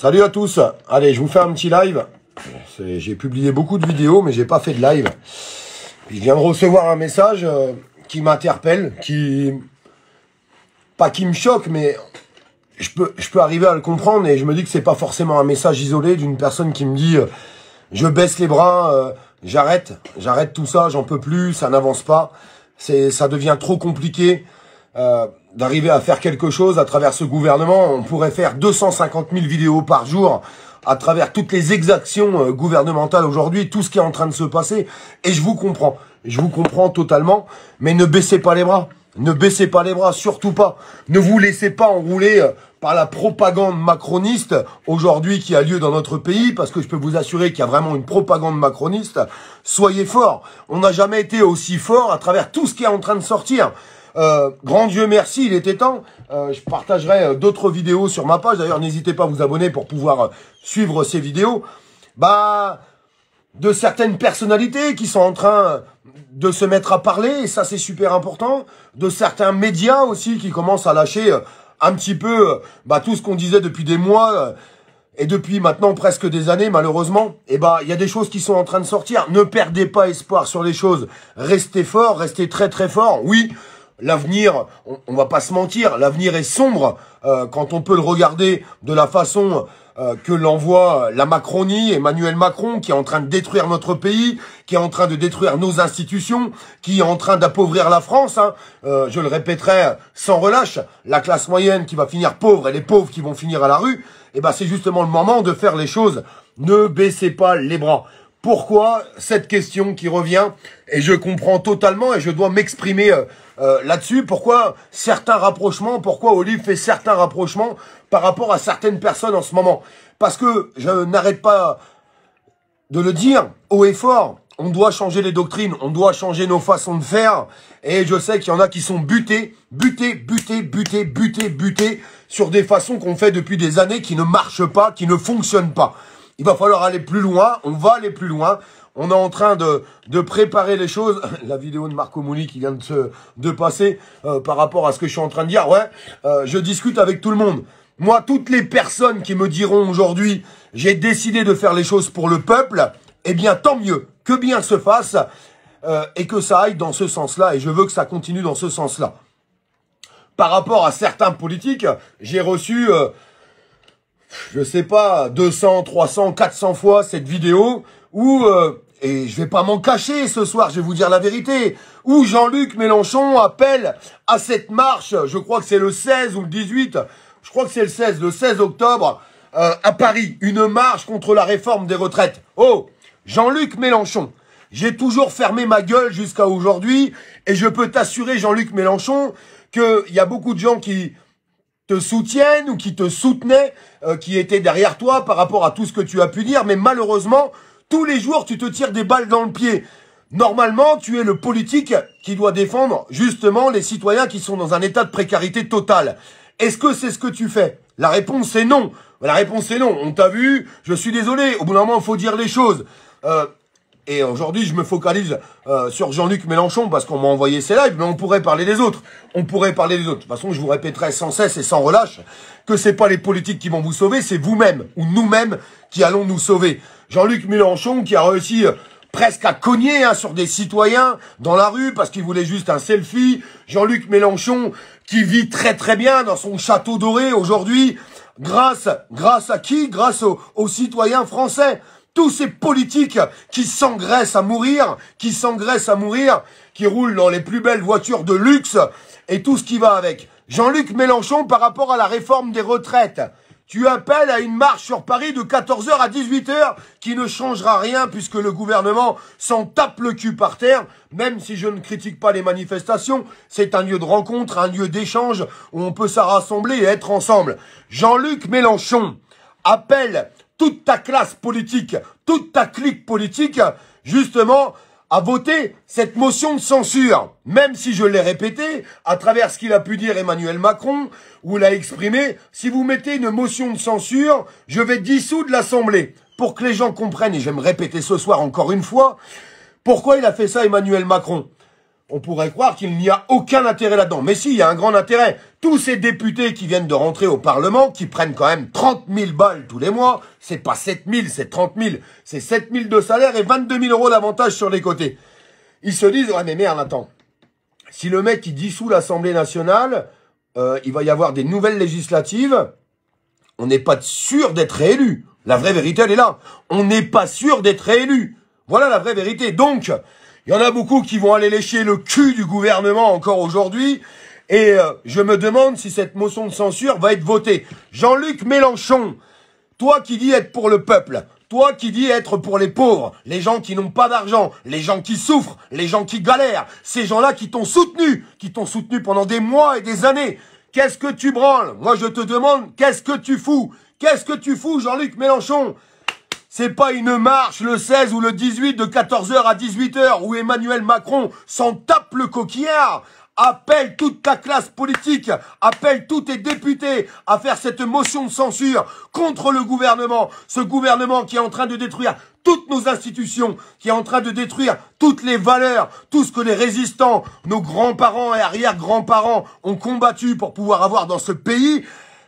Salut à tous. Allez, je vous fais un petit live. J'ai publié beaucoup de vidéos, mais j'ai pas fait de live. je viens de recevoir un message euh, qui m'interpelle, qui pas qui me choque, mais je peux, je peux arriver à le comprendre et je me dis que c'est pas forcément un message isolé d'une personne qui me dit euh, je baisse les bras, euh, j'arrête, j'arrête tout ça, j'en peux plus, ça n'avance pas, c'est, ça devient trop compliqué d'arriver à faire quelque chose à travers ce gouvernement. On pourrait faire 250 000 vidéos par jour à travers toutes les exactions euh, gouvernementales aujourd'hui, tout ce qui est en train de se passer. Et je vous comprends, je vous comprends totalement, mais ne baissez pas les bras. Ne baissez pas les bras, surtout pas. Ne vous laissez pas enrouler euh, par la propagande macroniste aujourd'hui qui a lieu dans notre pays, parce que je peux vous assurer qu'il y a vraiment une propagande macroniste. Soyez forts. On n'a jamais été aussi fort à travers tout ce qui est en train de sortir. Euh, grand Dieu merci, il était temps. Euh, je partagerai euh, d'autres vidéos sur ma page. D'ailleurs, n'hésitez pas à vous abonner pour pouvoir suivre ces vidéos. Bah, de certaines personnalités qui sont en train de se mettre à parler, et ça c'est super important. De certains médias aussi qui commencent à lâcher un petit peu bah, tout ce qu'on disait depuis des mois et depuis maintenant presque des années, malheureusement, eh bah il y a des choses qui sont en train de sortir. Ne perdez pas espoir sur les choses. Restez fort, restez très très fort. Oui, L'avenir, on, on, va pas se mentir, l'avenir est sombre euh, quand on peut le regarder de la façon euh, que l'envoie la Macronie, Emmanuel Macron, qui est en train de détruire notre pays, qui est en train de détruire nos institutions, qui est en train d'appauvrir la France. Hein. Euh, je le répéterai sans relâche, la classe moyenne qui va finir pauvre et les pauvres qui vont finir à la rue, et eh ben c'est justement le moment de faire les choses. Ne baissez pas les bras pourquoi cette question qui revient et je comprends totalement et je dois m'exprimer euh, euh, là-dessus pourquoi certains rapprochements pourquoi Olive fait certains rapprochements par rapport à certaines personnes en ce moment parce que je n'arrête pas de le dire haut et fort on doit changer les doctrines on doit changer nos façons de faire et je sais qu'il y en a qui sont butés butés butés butés butés butés sur des façons qu'on fait depuis des années qui ne marchent pas qui ne fonctionnent pas il va falloir aller plus loin. On va aller plus loin. On est en train de, de préparer les choses. La vidéo de Marco Mouli qui vient de se de passer euh, par rapport à ce que je suis en train de dire. Ouais, euh, je discute avec tout le monde. Moi, toutes les personnes qui me diront aujourd'hui, j'ai décidé de faire les choses pour le peuple, eh bien, tant mieux. Que bien se fasse euh, et que ça aille dans ce sens-là. Et je veux que ça continue dans ce sens-là. Par rapport à certains politiques, j'ai reçu je sais pas, 200, 300, 400 fois cette vidéo où, euh, et je vais pas m'en cacher ce soir, je vais vous dire la vérité, où Jean-Luc Mélenchon appelle à cette marche, je crois que c'est le 16 ou le 18, je crois que c'est le 16, le 16 octobre, euh, à Paris, une marche contre la réforme des retraites. Oh, Jean-Luc Mélenchon, j'ai toujours fermé ma gueule jusqu'à aujourd'hui, et je peux t'assurer, Jean-Luc Mélenchon, qu'il y a beaucoup de gens qui te soutiennent ou qui te soutenaient, euh, qui étaient derrière toi par rapport à tout ce que tu as pu dire. Mais malheureusement, tous les jours, tu te tires des balles dans le pied. Normalement, tu es le politique qui doit défendre justement les citoyens qui sont dans un état de précarité totale. Est-ce que c'est ce que tu fais La réponse est non. La réponse est non. On t'a vu, je suis désolé. Au bout d'un moment, il faut dire les choses. Euh, et aujourd'hui, je me focalise euh, sur Jean-Luc Mélenchon parce qu'on m'a envoyé ses lives, mais on pourrait parler des autres. On pourrait parler des autres. De toute façon, je vous répéterai sans cesse et sans relâche que c'est pas les politiques qui vont vous sauver, c'est vous-même ou nous-mêmes qui allons nous sauver. Jean-Luc Mélenchon qui a réussi euh, presque à cogner hein, sur des citoyens dans la rue parce qu'il voulait juste un selfie. Jean-Luc Mélenchon qui vit très très bien dans son château doré aujourd'hui grâce grâce à qui Grâce aux citoyens français tous ces politiques qui s'engraissent à mourir, qui s'engraissent à mourir, qui roulent dans les plus belles voitures de luxe et tout ce qui va avec. Jean-Luc Mélenchon, par rapport à la réforme des retraites, tu appelles à une marche sur Paris de 14h à 18h qui ne changera rien puisque le gouvernement s'en tape le cul par terre. Même si je ne critique pas les manifestations, c'est un lieu de rencontre, un lieu d'échange où on peut se rassembler et être ensemble. Jean-Luc Mélenchon appelle toute ta classe politique, toute ta clique politique, justement, a voté cette motion de censure, même si je l'ai répété à travers ce qu'il a pu dire Emmanuel Macron, où il a exprimé, si vous mettez une motion de censure, je vais dissoudre l'Assemblée. Pour que les gens comprennent, et j'aime répéter ce soir encore une fois, pourquoi il a fait ça Emmanuel Macron on pourrait croire qu'il n'y a aucun intérêt là-dedans. Mais si, il y a un grand intérêt. Tous ces députés qui viennent de rentrer au Parlement, qui prennent quand même 30 000 balles tous les mois, c'est pas 7 000, c'est 30 000, c'est 7 000 de salaire et 22 000 euros d'avantage sur les côtés. Ils se disent, ouais mais merde, attends, si le mec il dissout l'Assemblée nationale, euh, il va y avoir des nouvelles législatives, on n'est pas sûr d'être réélu. La vraie vérité, elle est là. On n'est pas sûr d'être réélu. Voilà la vraie vérité. Donc, il y en a beaucoup qui vont aller lécher le cul du gouvernement encore aujourd'hui. Et euh, je me demande si cette motion de censure va être votée. Jean-Luc Mélenchon, toi qui dis être pour le peuple, toi qui dis être pour les pauvres, les gens qui n'ont pas d'argent, les gens qui souffrent, les gens qui galèrent, ces gens-là qui t'ont soutenu, qui t'ont soutenu pendant des mois et des années. Qu'est-ce que tu branles Moi je te demande, qu'est-ce que tu fous Qu'est-ce que tu fous Jean-Luc Mélenchon c'est pas une marche le 16 ou le 18 de 14h à 18h où Emmanuel Macron s'en tape le coquillard appelle toute ta classe politique, appelle tous tes députés à faire cette motion de censure contre le gouvernement, ce gouvernement qui est en train de détruire toutes nos institutions, qui est en train de détruire toutes les valeurs, tout ce que les résistants, nos grands-parents et arrière-grands-parents ont combattu pour pouvoir avoir dans ce pays,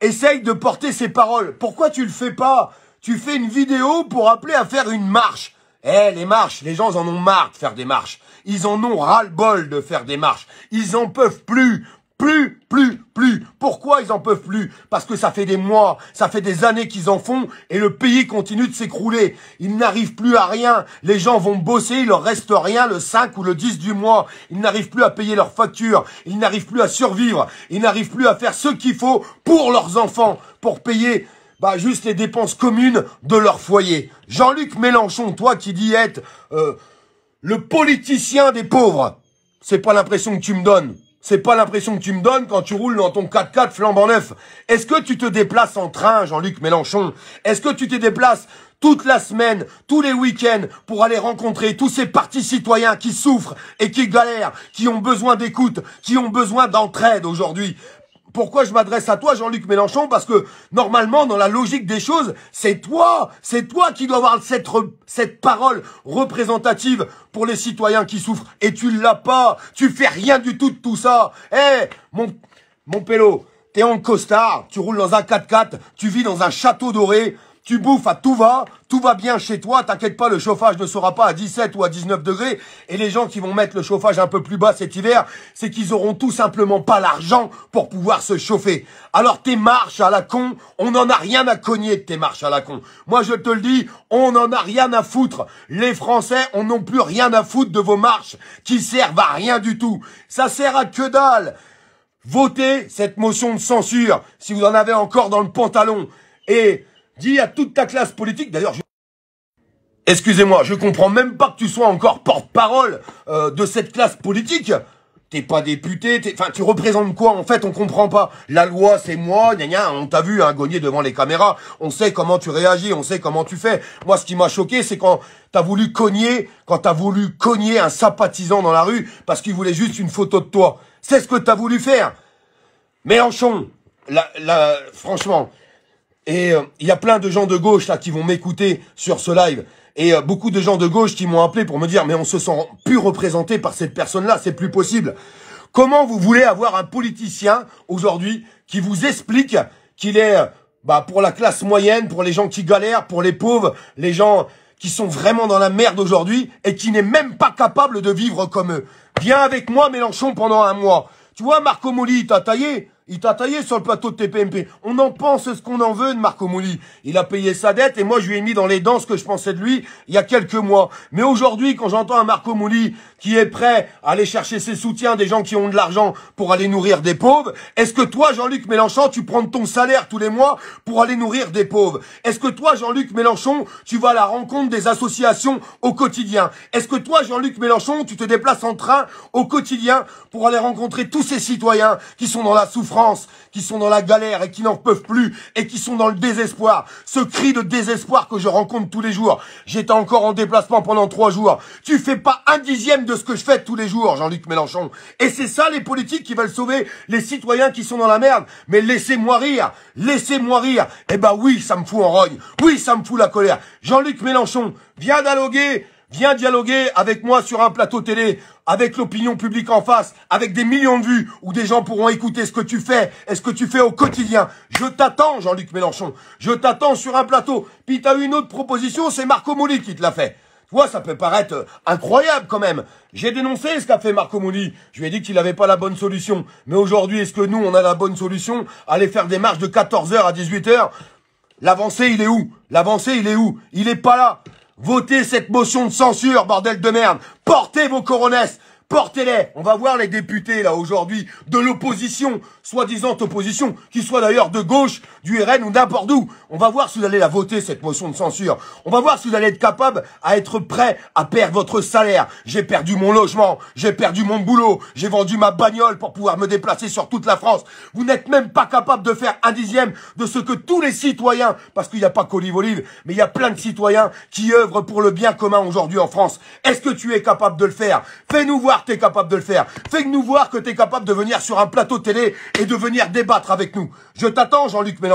essaye de porter ces paroles. Pourquoi tu le fais pas tu fais une vidéo pour appeler à faire une marche. Eh, les marches, les gens en ont marre de faire des marches. Ils en ont ras-le-bol de faire des marches. Ils en peuvent plus. Plus, plus, plus. Pourquoi ils en peuvent plus Parce que ça fait des mois, ça fait des années qu'ils en font et le pays continue de s'écrouler. Ils n'arrivent plus à rien. Les gens vont bosser, il leur reste rien le 5 ou le 10 du mois. Ils n'arrivent plus à payer leurs factures. Ils n'arrivent plus à survivre. Ils n'arrivent plus à faire ce qu'il faut pour leurs enfants, pour payer bah, juste les dépenses communes de leur foyer. Jean-Luc Mélenchon, toi qui dis être euh, le politicien des pauvres, c'est pas l'impression que tu me donnes. C'est pas l'impression que tu me donnes quand tu roules dans ton 4x4 flambant neuf. Est-ce que tu te déplaces en train, Jean-Luc Mélenchon Est-ce que tu te déplaces toute la semaine, tous les week-ends, pour aller rencontrer tous ces partis citoyens qui souffrent et qui galèrent, qui ont besoin d'écoute, qui ont besoin d'entraide aujourd'hui pourquoi je m'adresse à toi, Jean-Luc Mélenchon Parce que normalement, dans la logique des choses, c'est toi, c'est toi qui dois avoir cette, cette parole représentative pour les citoyens qui souffrent. Et tu l'as pas. Tu fais rien du tout de tout ça. Eh, mon, mon pélo, t'es en costard, tu roules dans un 4x4, tu vis dans un château doré tu bouffes à tout va, tout va bien chez toi, t'inquiète pas, le chauffage ne sera pas à 17 ou à 19 degrés, et les gens qui vont mettre le chauffage un peu plus bas cet hiver, c'est qu'ils auront tout simplement pas l'argent pour pouvoir se chauffer. Alors tes marches à la con, on n'en a rien à cogner de tes marches à la con. Moi je te le dis, on n'en a rien à foutre. Les Français, on n'ont plus rien à foutre de vos marches qui servent à rien du tout. Ça sert à que dalle. Votez cette motion de censure si vous en avez encore dans le pantalon. Et Dis à toute ta classe politique, d'ailleurs, je... excusez-moi, je comprends même pas que tu sois encore porte-parole euh, de cette classe politique. T'es pas député, enfin, tu représentes quoi En fait, on comprend pas. La loi, c'est moi, gna on t'a vu un hein, devant les caméras. On sait comment tu réagis, on sait comment tu fais. Moi, ce qui m'a choqué, c'est quand t'as voulu cogner, quand t'as voulu cogner un sympathisant dans la rue parce qu'il voulait juste une photo de toi. C'est ce que t'as voulu faire. Mélenchon, la, la, franchement, et euh, il y a plein de gens de gauche là qui vont m'écouter sur ce live. Et euh, beaucoup de gens de gauche qui m'ont appelé pour me dire mais on se sent plus représenté par cette personne-là, c'est plus possible. Comment vous voulez avoir un politicien aujourd'hui qui vous explique qu'il est euh, bah, pour la classe moyenne, pour les gens qui galèrent, pour les pauvres, les gens qui sont vraiment dans la merde aujourd'hui et qui n'est même pas capable de vivre comme eux. Viens avec moi Mélenchon pendant un mois. Tu vois Marco Moli, t'as taillé il t'a taillé sur le plateau de TPMP. On en pense ce qu'on en veut de Marco Mouli. Il a payé sa dette et moi je lui ai mis dans les dents ce que je pensais de lui il y a quelques mois. Mais aujourd'hui, quand j'entends un Marco Mouli qui est prêt à aller chercher ses soutiens des gens qui ont de l'argent pour aller nourrir des pauvres, est-ce que toi, Jean-Luc Mélenchon, tu prends ton salaire tous les mois pour aller nourrir des pauvres Est-ce que toi, Jean-Luc Mélenchon, tu vas à la rencontre des associations au quotidien Est-ce que toi, Jean-Luc Mélenchon, tu te déplaces en train au quotidien pour aller rencontrer tous ces citoyens qui sont dans la souffrance qui sont dans la galère et qui n'en peuvent plus et qui sont dans le désespoir. Ce cri de désespoir que je rencontre tous les jours. J'étais encore en déplacement pendant trois jours. Tu fais pas un dixième de ce que je fais tous les jours, Jean-Luc Mélenchon. Et c'est ça les politiques qui veulent sauver les citoyens qui sont dans la merde. Mais laissez-moi rire, laissez-moi rire. Eh ben oui, ça me fout en rogne. Oui, ça me fout la colère. Jean-Luc Mélenchon, viens dialoguer Viens dialoguer avec moi sur un plateau télé, avec l'opinion publique en face, avec des millions de vues, où des gens pourront écouter ce que tu fais et ce que tu fais au quotidien. Je t'attends, Jean-Luc Mélenchon. Je t'attends sur un plateau. Puis t'as une autre proposition, c'est Marco Mouli qui te l'a fait. Toi, ça peut paraître euh, incroyable quand même. J'ai dénoncé ce qu'a fait Marco Mouli. Je lui ai dit qu'il n'avait pas la bonne solution. Mais aujourd'hui, est-ce que nous, on a la bonne solution Aller faire des marches de 14h à 18h L'avancée, il est où L'avancée, il est où Il n'est pas là. Votez cette motion de censure, bordel de merde. Portez vos coronesses. Portez-les. On va voir les députés, là, aujourd'hui, de l'opposition, soi-disant opposition, qui soit d'ailleurs de gauche du RN ou n'importe où. On va voir si vous allez la voter, cette motion de censure. On va voir si vous allez être capable à être prêt à perdre votre salaire. J'ai perdu mon logement, j'ai perdu mon boulot, j'ai vendu ma bagnole pour pouvoir me déplacer sur toute la France. Vous n'êtes même pas capable de faire un dixième de ce que tous les citoyens, parce qu'il n'y a pas qu'Olive Olive, mais il y a plein de citoyens qui œuvrent pour le bien commun aujourd'hui en France. Est-ce que tu es capable de le faire Fais-nous voir que tu es capable de le faire. Fais-nous voir que tu es capable de venir sur un plateau télé et de venir débattre avec nous. Je t'attends, Jean-Luc Mélenchon.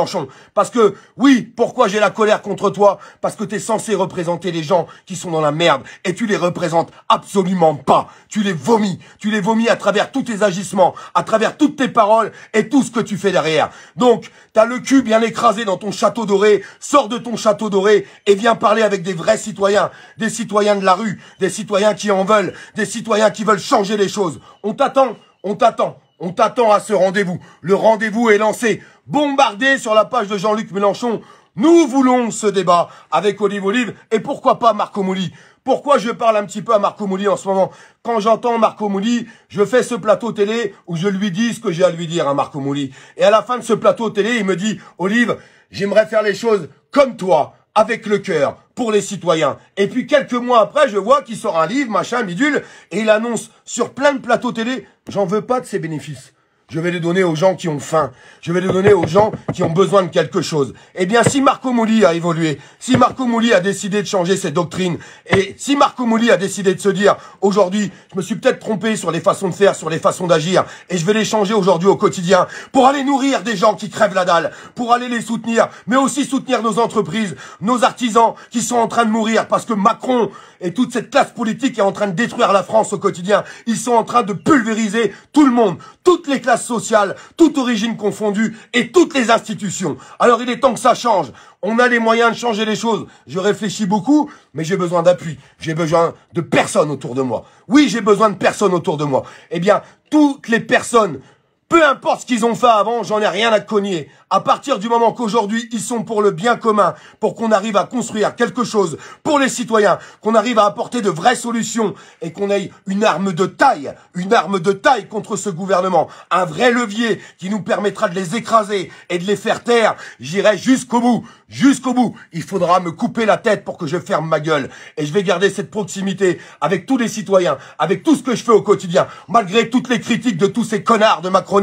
Parce que, oui, pourquoi j'ai la colère contre toi Parce que t'es censé représenter les gens qui sont dans la merde. Et tu les représentes absolument pas. Tu les vomis. Tu les vomis à travers tous tes agissements, à travers toutes tes paroles et tout ce que tu fais derrière. Donc, t'as le cul bien écrasé dans ton château doré. Sors de ton château doré et viens parler avec des vrais citoyens. Des citoyens de la rue. Des citoyens qui en veulent. Des citoyens qui veulent changer les choses. On t'attend. On t'attend. On t'attend à ce rendez-vous. Le rendez-vous est lancé bombardé sur la page de Jean-Luc Mélenchon. Nous voulons ce débat avec Olive Olive et pourquoi pas Marco Mouli. Pourquoi je parle un petit peu à Marco Mouli en ce moment Quand j'entends Marco Mouli, je fais ce plateau télé où je lui dis ce que j'ai à lui dire à Marco Mouli. Et à la fin de ce plateau télé, il me dit « Olive, j'aimerais faire les choses comme toi, avec le cœur, pour les citoyens. Et puis quelques mois après, je vois qu'il sort un livre, machin, bidule, et il annonce sur plein de plateaux télé, j'en veux pas de ses bénéfices. Je vais les donner aux gens qui ont faim. Je vais les donner aux gens qui ont besoin de quelque chose. Eh bien, si Marco Mouli a évolué, si Marco Mouli a décidé de changer ses doctrines, et si Marco Mouli a décidé de se dire, aujourd'hui, je me suis peut-être trompé sur les façons de faire, sur les façons d'agir, et je vais les changer aujourd'hui au quotidien, pour aller nourrir des gens qui crèvent la dalle, pour aller les soutenir, mais aussi soutenir nos entreprises, nos artisans qui sont en train de mourir, parce que Macron et toute cette classe politique est en train de détruire la France au quotidien. Ils sont en train de pulvériser tout le monde, toutes les classes sociale, toute origine confondue et toutes les institutions. Alors il est temps que ça change. On a les moyens de changer les choses. Je réfléchis beaucoup, mais j'ai besoin d'appui. J'ai besoin de personnes autour de moi. Oui, j'ai besoin de personnes autour de moi. Eh bien, toutes les personnes peu importe ce qu'ils ont fait avant, j'en ai rien à cogner. À partir du moment qu'aujourd'hui, ils sont pour le bien commun, pour qu'on arrive à construire quelque chose pour les citoyens, qu'on arrive à apporter de vraies solutions et qu'on ait une arme de taille, une arme de taille contre ce gouvernement, un vrai levier qui nous permettra de les écraser et de les faire taire, j'irai jusqu'au bout, jusqu'au bout. Il faudra me couper la tête pour que je ferme ma gueule et je vais garder cette proximité avec tous les citoyens, avec tout ce que je fais au quotidien, malgré toutes les critiques de tous ces connards de Macron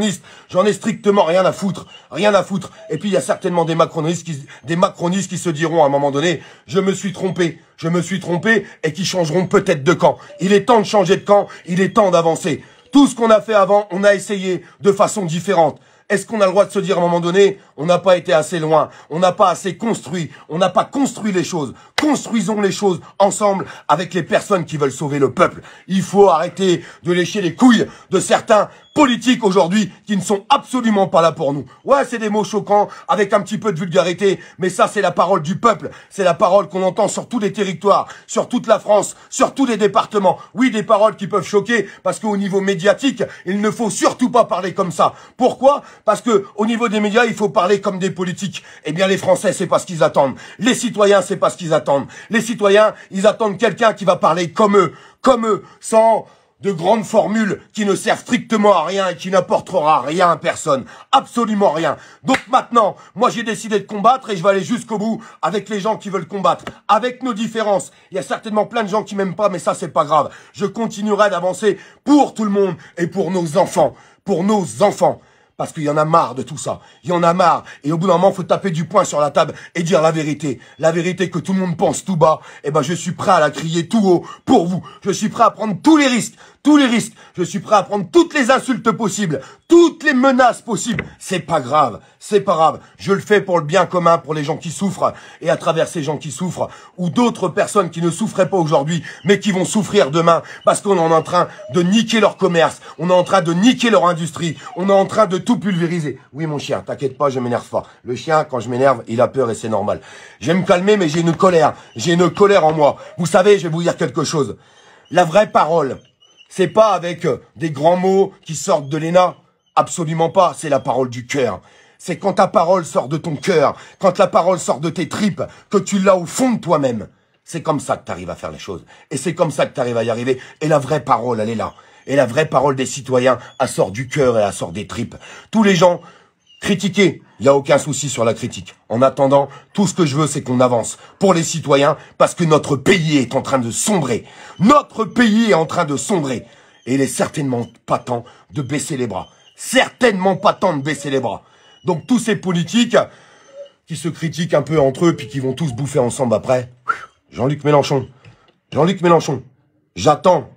J'en ai strictement rien à foutre. Rien à foutre. Et puis, il y a certainement des macronistes qui, des macronistes qui se diront à un moment donné, je me suis trompé. Je me suis trompé et qui changeront peut-être de camp. Il est temps de changer de camp. Il est temps d'avancer. Tout ce qu'on a fait avant, on a essayé de façon différente. Est-ce qu'on a le droit de se dire à un moment donné, on n'a pas été assez loin. On n'a pas assez construit. On n'a pas construit les choses. Construisons les choses ensemble avec les personnes qui veulent sauver le peuple. Il faut arrêter de lécher les couilles de certains politiques aujourd'hui qui ne sont absolument pas là pour nous. Ouais, c'est des mots choquants avec un petit peu de vulgarité, mais ça c'est la parole du peuple. C'est la parole qu'on entend sur tous les territoires, sur toute la France, sur tous les départements. Oui, des paroles qui peuvent choquer parce qu'au niveau médiatique, il ne faut surtout pas parler comme ça. Pourquoi Parce que au niveau des médias, il faut parler comme des politiques, eh bien les Français, c'est pas ce qu'ils attendent. Les citoyens, c'est pas ce qu'ils attendent. Les citoyens, ils attendent quelqu'un qui va parler comme eux, comme eux, sans de grandes formules qui ne servent strictement à rien et qui n'apportera rien à personne. Absolument rien. Donc maintenant, moi j'ai décidé de combattre et je vais aller jusqu'au bout avec les gens qui veulent combattre, avec nos différences. Il y a certainement plein de gens qui m'aiment pas, mais ça c'est pas grave. Je continuerai d'avancer pour tout le monde et pour nos enfants. Pour nos enfants parce qu'il y en a marre de tout ça. Il y en a marre. Et au bout d'un moment, faut taper du poing sur la table et dire la vérité. La vérité que tout le monde pense tout bas. Eh ben, je suis prêt à la crier tout haut pour vous. Je suis prêt à prendre tous les risques, tous les risques. Je suis prêt à prendre toutes les insultes possibles, toutes les menaces possibles. C'est pas grave, c'est pas grave. Je le fais pour le bien commun, pour les gens qui souffrent et à travers ces gens qui souffrent ou d'autres personnes qui ne souffraient pas aujourd'hui mais qui vont souffrir demain parce qu'on est en train de niquer leur commerce, on est en train de niquer leur industrie, on est en train de tout pulvériser. Oui mon chien, t'inquiète pas, je m'énerve pas. Le chien quand je m'énerve, il a peur et c'est normal. Je vais me calmer mais j'ai une colère, j'ai une colère en moi. Vous savez, je vais vous dire quelque chose. La vraie parole, c'est pas avec euh, des grands mots qui sortent de l'ENA. Absolument pas, c'est la parole du cœur. C'est quand ta parole sort de ton cœur, quand la parole sort de tes tripes, que tu l'as au fond de toi-même. C'est comme ça que tu à faire les choses. Et c'est comme ça que t'arrives à y arriver. Et la vraie parole, elle est là. Et la vraie parole des citoyens, elle sort du cœur et elle sort des tripes. Tous les gens Critiquer, il n'y a aucun souci sur la critique. En attendant, tout ce que je veux, c'est qu'on avance pour les citoyens, parce que notre pays est en train de sombrer. Notre pays est en train de sombrer. Et il est certainement pas temps de baisser les bras. Certainement pas temps de baisser les bras. Donc tous ces politiques qui se critiquent un peu entre eux, puis qui vont tous bouffer ensemble après. Jean-Luc Mélenchon. Jean-Luc Mélenchon. J'attends.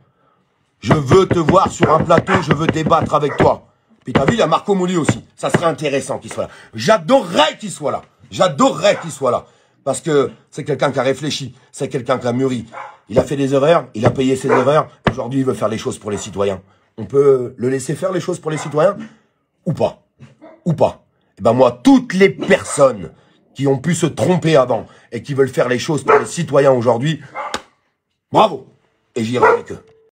Je veux te voir sur un plateau, je veux débattre avec toi. Puis t'as vu, il y a Marco Mouli aussi. Ça serait intéressant qu'il soit là. J'adorerais qu'il soit là. J'adorerais qu'il soit là. Parce que c'est quelqu'un qui a réfléchi, c'est quelqu'un qui a mûri. Il a fait des erreurs, il a payé ses erreurs. Aujourd'hui, il veut faire les choses pour les citoyens. On peut le laisser faire les choses pour les citoyens ou pas Ou pas Et eh ben moi, toutes les personnes qui ont pu se tromper avant et qui veulent faire les choses pour les citoyens aujourd'hui, bravo Et j'irai avec eux.